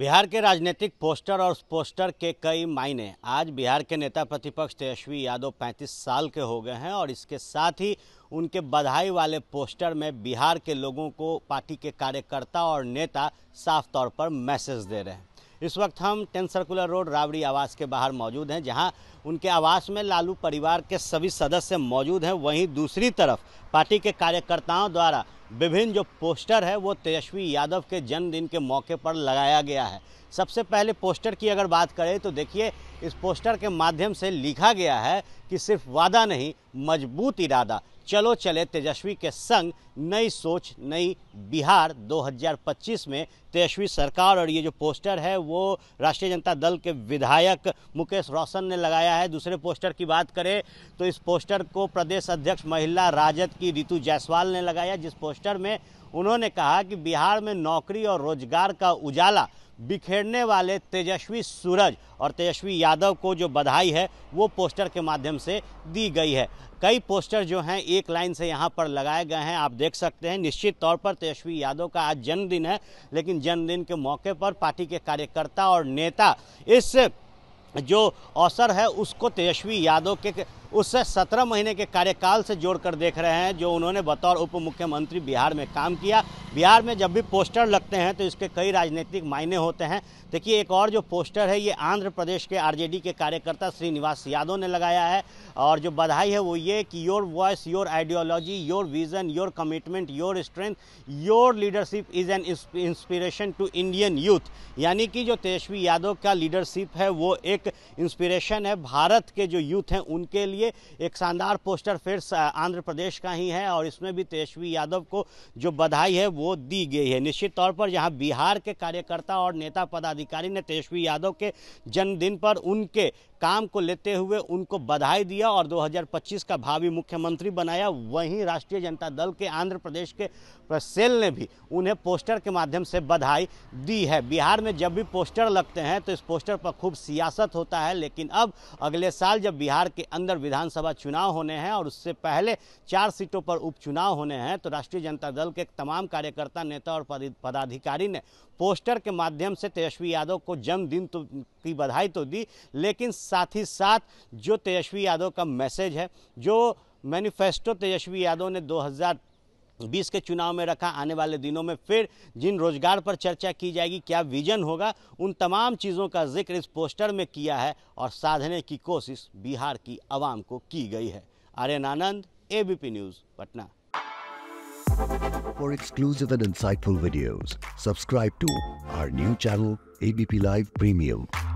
बिहार के राजनीतिक पोस्टर और पोस्टर के कई मायने आज बिहार के नेता प्रतिपक्ष तेजस्वी यादव 35 साल के हो गए हैं और इसके साथ ही उनके बधाई वाले पोस्टर में बिहार के लोगों को पार्टी के कार्यकर्ता और नेता साफ तौर पर मैसेज दे रहे हैं इस वक्त हम टेन सर्कुलर रोड रावड़ी आवास के बाहर मौजूद हैं जहां उनके आवास में लालू परिवार के सभी सदस्य मौजूद हैं वहीं दूसरी तरफ पार्टी के कार्यकर्ताओं द्वारा विभिन्न जो पोस्टर है वो तेजस्वी यादव के जन्मदिन के मौके पर लगाया गया है सबसे पहले पोस्टर की अगर बात करें तो देखिए इस पोस्टर के माध्यम से लिखा गया है कि सिर्फ वादा नहीं मजबूत इरादा चलो चले तेजस्वी के संग नई सोच नई बिहार 2025 में तेजस्वी सरकार और ये जो पोस्टर है वो राष्ट्रीय जनता दल के विधायक मुकेश रोशन ने लगाया है दूसरे पोस्टर की बात करें तो इस पोस्टर को प्रदेश अध्यक्ष महिला राजद की रितु जायसवाल ने लगाया जिस पोस्टर पोस्टर में उन्होंने कहा कि बिहार में नौकरी और रोजगार का उजाला बिखेरने वाले तेजस्वी सूरज और तेजस्वी यादव को जो बधाई है वो पोस्टर के माध्यम से दी गई है कई पोस्टर जो हैं एक लाइन से यहाँ पर लगाए गए हैं आप देख सकते हैं निश्चित तौर पर तेजस्वी यादव का आज जन्मदिन है लेकिन जन्मदिन के मौके पर पार्टी के कार्यकर्ता और नेता इस जो अवसर है उसको तेजस्वी यादव के उससे सत्रह महीने के कार्यकाल से जोड़कर देख रहे हैं जो उन्होंने बतौर उप मुख्यमंत्री बिहार में काम किया बिहार में जब भी पोस्टर लगते हैं तो इसके कई राजनीतिक मायने होते हैं देखिए एक और जो पोस्टर है ये आंध्र प्रदेश के आरजेडी के कार्यकर्ता श्रीनिवास यादव ने लगाया है और जो बधाई है वो ये कि your voice your ideology your vision your commitment your strength your leadership is an inspiration to Indian youth यानी कि जो तेजस्वी यादव का लीडरशिप है वो एक इंस्पिरेशन है भारत के जो यूथ हैं उनके लिए लिए एक शानदार पोस्टर फिर आंध्र प्रदेश का ही है और इसमें भी तेजस्वी यादव को जो बधाई है वो दी गई है निश्चित तौर पर यहाँ बिहार के कार्यकर्ता और नेता पदाधिकारी ने तेजस्वी यादव के जन्मदिन पर उनके काम को लेते हुए उनको बधाई दिया और 2025 का भावी मुख्यमंत्री बनाया वहीं राष्ट्रीय जनता दल के आंध्र प्रदेश के सेल ने भी उन्हें पोस्टर के माध्यम से बधाई दी है बिहार में जब भी पोस्टर लगते हैं तो इस पोस्टर पर खूब सियासत होता है लेकिन अब अगले साल जब बिहार के अंदर विधानसभा चुनाव होने हैं और उससे पहले चार सीटों पर उपचुनाव होने हैं तो राष्ट्रीय जनता दल के तमाम कार्यकर्ता नेता और पदाधिकारी ने पोस्टर के माध्यम से तेजस्वी यादव को जन्मदिन तो की बधाई तो दी लेकिन साथ ही साथ जो तेजस्वी यादव का मैसेज है जो मैनिफेस्टो तेजस्वी यादव ने 2000 बीस के चुनाव में रखा आने वाले दिनों में फिर जिन रोजगार पर चर्चा की जाएगी क्या विजन होगा उन तमाम चीज़ों का जिक्र इस पोस्टर में किया है और साधने की कोशिश बिहार की आवाम को की गई है Aryan Anand A news Patna For exclusive and insightful videos, subscribe to our new channel ABP Live Premium.